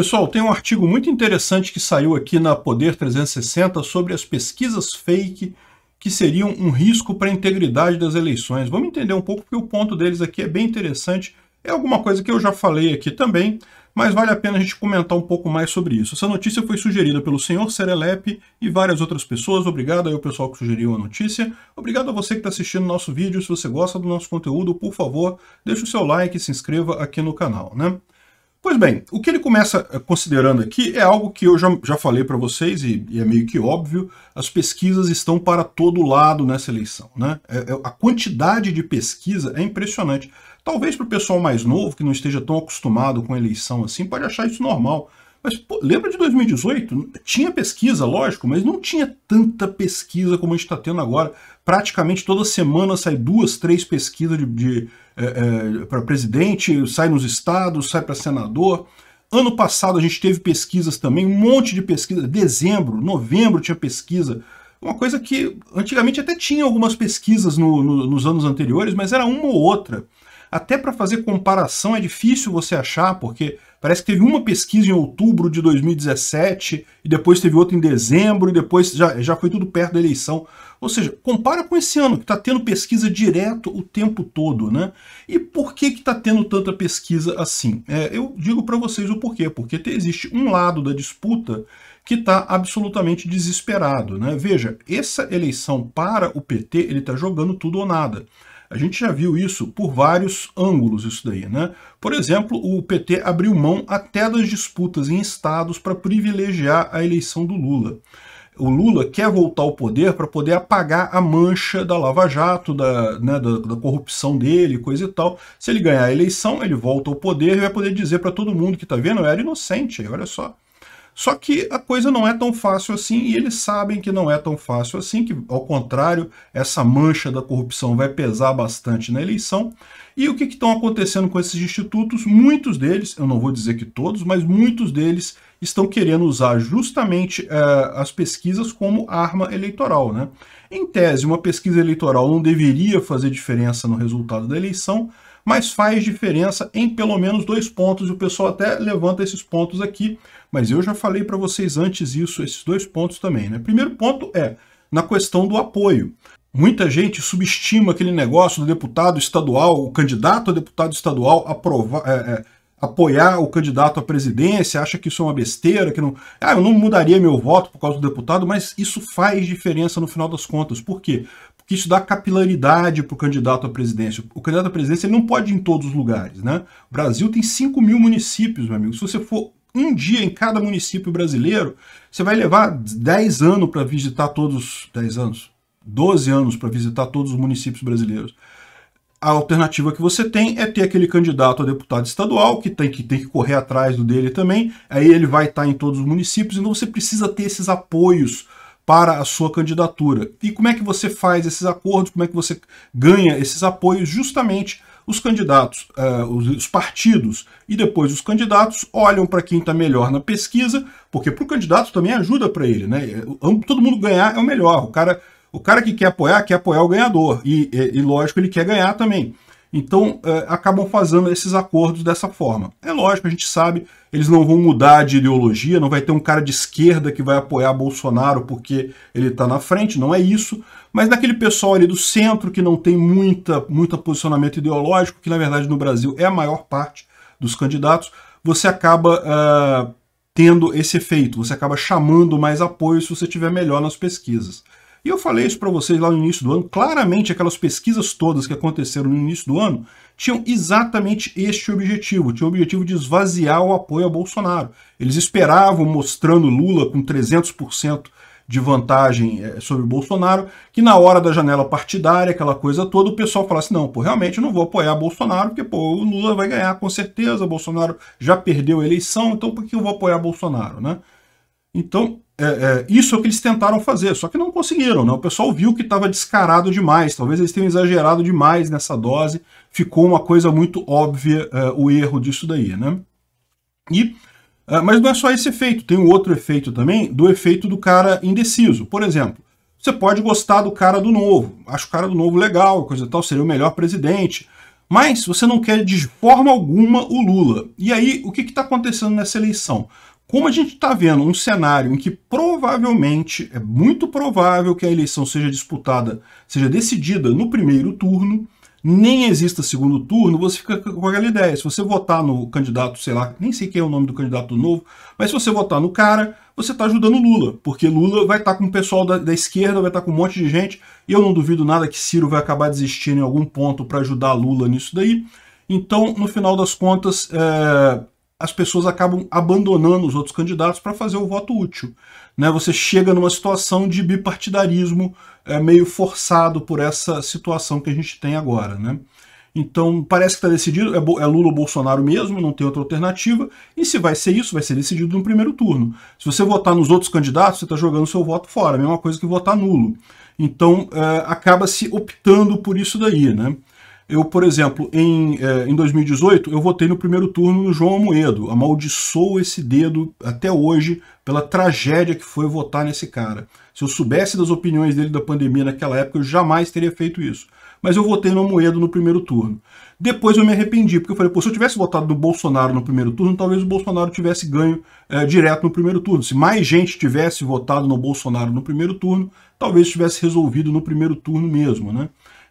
Pessoal, tem um artigo muito interessante que saiu aqui na Poder 360 sobre as pesquisas fake que seriam um risco para a integridade das eleições. Vamos entender um pouco, porque o ponto deles aqui é bem interessante. É alguma coisa que eu já falei aqui também, mas vale a pena a gente comentar um pouco mais sobre isso. Essa notícia foi sugerida pelo senhor Serelepe e várias outras pessoas. Obrigado aí ao pessoal que sugeriu a notícia. Obrigado a você que está assistindo nosso vídeo. Se você gosta do nosso conteúdo, por favor, deixe o seu like e se inscreva aqui no canal. Né? Pois bem, o que ele começa eh, considerando aqui é algo que eu já, já falei para vocês e, e, é meio que óbvio, as pesquisas estão para todo lado nessa eleição. Né? É, é, a quantidade de pesquisa é impressionante. Talvez para o pessoal mais novo, que não esteja tão acostumado com eleição assim, pode achar isso normal. Mas pô, lembra de 2018? Tinha pesquisa, lógico, mas não tinha tanta pesquisa como a gente está tendo agora. Praticamente toda semana sai duas, três pesquisas de, de é, é, para presidente, sai nos estados, sai para senador. Ano passado a gente teve pesquisas também, um monte de pesquisa. Dezembro, novembro tinha pesquisa. Uma coisa que antigamente até tinha algumas pesquisas no, no, nos anos anteriores, mas era uma ou outra. Até para fazer comparação é difícil você achar, porque Parece que teve uma pesquisa em outubro de 2017, e depois teve outra em dezembro, e depois já, já foi tudo perto da eleição. Ou seja, compara com esse ano, que está tendo pesquisa direto o tempo todo. Né? E por que está tendo tanta pesquisa assim? É, eu digo para vocês o porquê. Porque existe um lado da disputa que está absolutamente desesperado. Né? Veja, essa eleição para o PT, ele está jogando tudo ou nada. A gente já viu isso por vários ângulos, isso daí, né? Por exemplo, o PT abriu mão até das disputas em estados para privilegiar a eleição do Lula o Lula quer voltar ao poder para poder apagar a mancha da Lava Jato, da, né, da, da, corrupção dele, coisa e tal. Se ele ganhar a eleição, ele volta ao poder e vai poder dizer para todo mundo que está vendo, eu era inocente, olha só. Só que a coisa não é tão fácil assim e eles sabem que não é tão fácil assim, que ao contrário, essa mancha da corrupção vai pesar bastante na eleição. E o que estão acontecendo com esses institutos? Muitos deles, eu não vou dizer que todos, mas muitos deles estão querendo usar justamente eh, as pesquisas como arma eleitoral. Né? Em tese, uma pesquisa eleitoral não deveria fazer diferença no resultado da eleição, mas faz diferença em pelo menos dois pontos, e o pessoal até levanta esses pontos aqui, mas eu já falei para vocês antes isso, esses dois pontos também. Né? Primeiro ponto é na questão do apoio. Muita gente subestima aquele negócio do deputado estadual, o candidato a deputado estadual aprovar, é, é, apoiar o candidato à presidência, acha que isso é uma besteira, que não. Ah, eu não mudaria meu voto por causa do deputado, mas isso faz diferença no final das contas. Por quê? que isso dá capilaridade para o candidato à presidência. O candidato à presidência ele não pode ir em todos os lugares. Né? O Brasil tem 5 mil municípios, meu amigo. Se você for um dia em cada município brasileiro, você vai levar 10 anos para visitar todos. 10 anos? 12 anos para visitar todos os municípios brasileiros. A alternativa que você tem é ter aquele candidato a deputado estadual, que tem que, tem que correr atrás do dele também, aí ele vai estar tá em todos os municípios, então você precisa ter esses apoios para a sua candidatura. E como é que você faz esses acordos, como é que você ganha esses apoios? Justamente os candidatos, uh, os partidos e depois os candidatos olham para quem está melhor na pesquisa, porque para o candidato também ajuda para ele, né? É, todo mundo ganhar é o melhor. O cara, o cara que quer apoiar, quer apoiar o ganhador. E, e, e lógico, ele quer ganhar também. Então, é, acabam fazendo esses acordos dessa forma. É lógico, a gente sabe, eles não vão mudar de ideologia, não vai ter um cara de esquerda que vai apoiar Bolsonaro porque ele está na frente, não é isso. Mas daquele pessoal ali do centro que não tem muita, muito posicionamento ideológico, que na verdade no Brasil é a maior parte dos candidatos, você acaba uh, tendo esse efeito, você acaba chamando mais apoio se você tiver melhor nas pesquisas. E eu falei isso para vocês lá no início do ano. Claramente, aquelas pesquisas todas que aconteceram no início do ano tinham exatamente este objetivo. Tinha o objetivo de esvaziar o apoio a Bolsonaro. Eles esperavam, mostrando Lula com 300% de vantagem eh, sobre Bolsonaro, que na hora da janela partidária, aquela coisa toda, o pessoal falasse, não, pô, realmente eu não vou apoiar Bolsonaro, porque pô, o Lula vai ganhar com certeza, Bolsonaro já perdeu a eleição, então por que eu vou apoiar Bolsonaro, né? Então, é, é, isso é o que eles tentaram fazer, só que não conseguiram, né? O pessoal viu que estava descarado demais, talvez eles tenham exagerado demais nessa dose, ficou uma coisa muito óbvia é, o erro disso daí, né? E, é, mas não é só esse efeito, tem um outro efeito também, do efeito do cara indeciso. Por exemplo, você pode gostar do cara do novo, acho o cara do novo legal, coisa tal, seria o melhor presidente, mas você não quer de forma alguma o Lula. E aí, o que está acontecendo nessa eleição? Como a gente está vendo um cenário em que provavelmente, é muito provável que a eleição seja disputada, seja decidida no primeiro turno, nem exista segundo turno, você fica com aquela ideia. Se você votar no candidato, sei lá, nem sei quem é o nome do candidato novo, mas se você votar no cara, você está ajudando Lula, porque Lula vai estar tá com o pessoal da, da, esquerda, vai estar tá com um monte de gente, e eu não duvido nada que Ciro vai acabar desistindo em algum ponto para ajudar Lula nisso daí. Então, no final das contas, é, as pessoas acabam abandonando os outros candidatos para fazer o voto útil. Né? Você chega numa situação de bipartidarismo é, meio forçado por essa situação que a gente tem agora. Né? Então, parece que está decidido, é, é, Lula ou Bolsonaro mesmo, não tem outra alternativa, e se vai ser isso, vai ser decidido no primeiro turno. Se você votar nos outros candidatos, você está jogando seu voto fora, a mesma coisa que votar nulo. Então, é, acaba se optando por isso daí, né? Eu, por exemplo, em, eh, em 2018, eu votei no primeiro turno no João Amoedo. Amaldiçoou esse dedo até hoje pela tragédia que foi votar nesse cara. Se eu soubesse das opiniões dele da pandemia naquela época, eu jamais teria feito isso. Mas eu votei no Amoedo no primeiro turno. Depois eu me arrependi, porque eu falei, pô, se eu tivesse votado no Bolsonaro no primeiro turno, talvez o Bolsonaro tivesse ganho eh, direto no primeiro turno. Se mais gente tivesse votado no Bolsonaro no primeiro turno, talvez tivesse resolvido no primeiro turno mesmo, né?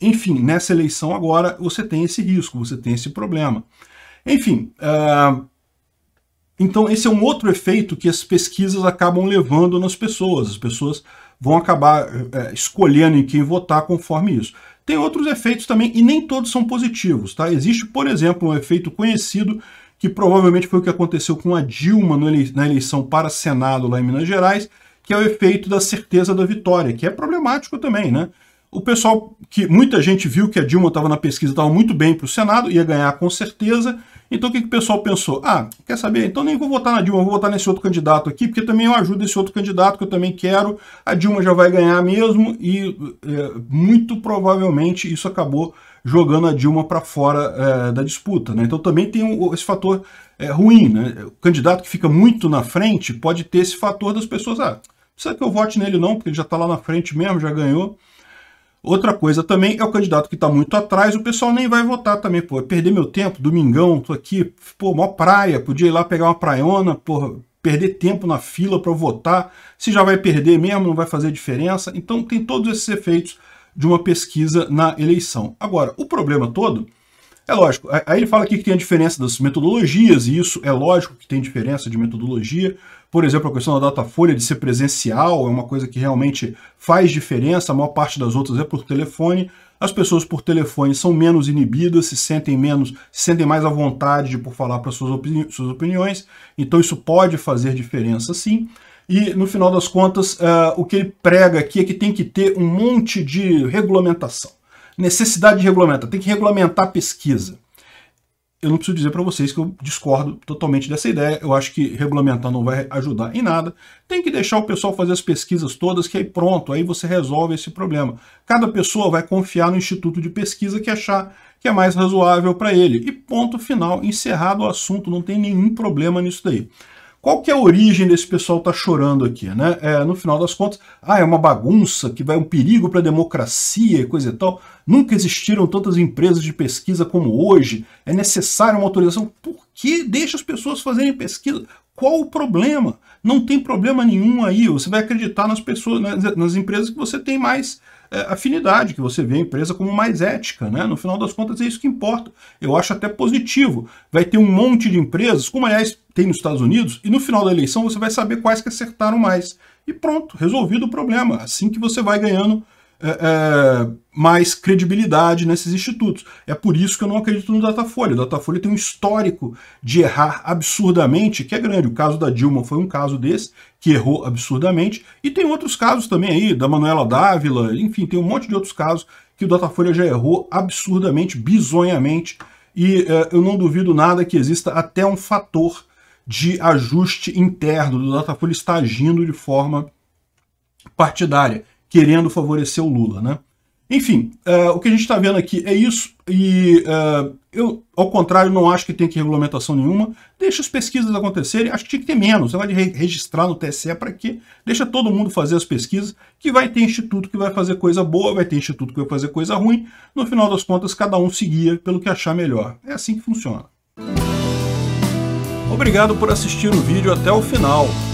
Enfim, nessa eleição agora você tem esse risco, você tem esse problema. Enfim, uh, então esse é um outro efeito que as pesquisas acabam levando nas pessoas. As pessoas vão acabar uh, escolhendo em quem votar conforme isso. Tem outros efeitos também, e nem todos são positivos. Tá? Existe, por exemplo, um efeito conhecido que provavelmente foi o que aconteceu com a Dilma na eleição para Senado lá em Minas Gerais, que é o efeito da certeza da vitória, que é problemático também, né? O pessoal que muita gente viu que a Dilma estava na pesquisa, estava muito bem para o Senado, ia ganhar com certeza. Então o que, que o pessoal pensou? Ah, quer saber? Então nem vou votar na Dilma, vou votar nesse outro candidato aqui, porque também eu ajudo esse outro candidato que eu também quero. A Dilma já vai ganhar mesmo e é, muito provavelmente isso acabou jogando a Dilma para fora é, da disputa. Né? Então também tem um, esse fator é, ruim. Né? O candidato que fica muito na frente pode ter esse fator das pessoas. Ah, precisa que eu vote nele não, porque ele já está lá na frente mesmo, já ganhou. Outra coisa também é o candidato que está muito atrás, o pessoal nem vai votar também, pô. Perder meu tempo, domingão, tô aqui, pô, mó praia, podia ir lá pegar uma praiona, porra, perder tempo na fila para votar, se já vai perder mesmo, não vai fazer diferença. Então tem todos esses efeitos de uma pesquisa na eleição. Agora, o problema todo, é lógico, aí ele fala aqui que tem a diferença das metodologias, e isso é lógico que tem diferença de metodologia, por exemplo, a questão da Datafolha de ser presencial é uma coisa que realmente faz diferença, a maior parte das outras é por telefone. As pessoas por telefone são menos inibidas, se sentem menos, se sentem mais à vontade de por falar para suas, opini suas opiniões, então isso pode fazer diferença sim. E, no final das contas, uh, o que ele prega aqui é que tem que ter um monte de regulamentação. Necessidade de regulamentar, tem que regulamentar a pesquisa eu não preciso dizer para vocês que eu discordo totalmente dessa ideia. Eu acho que regulamentar não vai ajudar em nada. Tem que deixar o pessoal fazer as pesquisas todas, que aí pronto, aí você resolve esse problema. Cada pessoa vai confiar no instituto de pesquisa que achar que é mais razoável para ele. E ponto final, encerrado o assunto, não tem nenhum problema nisso daí. Qual que é a origem desse pessoal tá chorando aqui, né? É, no final das contas, ah, é uma bagunça, que vai um perigo para a democracia e coisa e tal. Nunca existiram tantas empresas de pesquisa como hoje. É necessária uma autorização. Por que deixa as pessoas fazerem pesquisa? Qual o problema? Não tem problema nenhum aí, você vai acreditar nas pessoas, nas, né, nas empresas que você tem mais é, afinidade, que você vê a empresa como mais ética, né? No final das contas é isso que importa. Eu acho até positivo. Vai ter um monte de empresas, como aliás tem nos Estados Unidos, e no final da eleição você vai saber quais que acertaram mais. E pronto, resolvido o problema. Assim que você vai ganhando é, é, mais credibilidade nesses institutos. É por isso que eu não acredito no Datafolha. O Datafolha tem um histórico de errar absurdamente, que é grande. O caso da Dilma foi um caso desse, que errou absurdamente. E tem outros casos também aí, da Manuela Dávila, enfim, tem um monte de outros casos que o Datafolha já errou absurdamente, bizonhamente. E é, eu não duvido nada que exista até um fator de ajuste interno do Datafolha está agindo de forma partidária querendo favorecer o Lula, né? Enfim, uh, o que a gente está vendo aqui é isso, e uh, eu, ao contrário, não acho que tem que regulamentação nenhuma. Deixa as pesquisas acontecerem, acho que tinha que ter menos. Você vai registrar no TSE para quê? Deixa todo mundo fazer as pesquisas, que vai ter instituto que vai fazer coisa boa, vai ter instituto que vai fazer coisa ruim. No final das contas, cada um seguia pelo que achar melhor. É assim que funciona. Obrigado por assistir o vídeo até o final.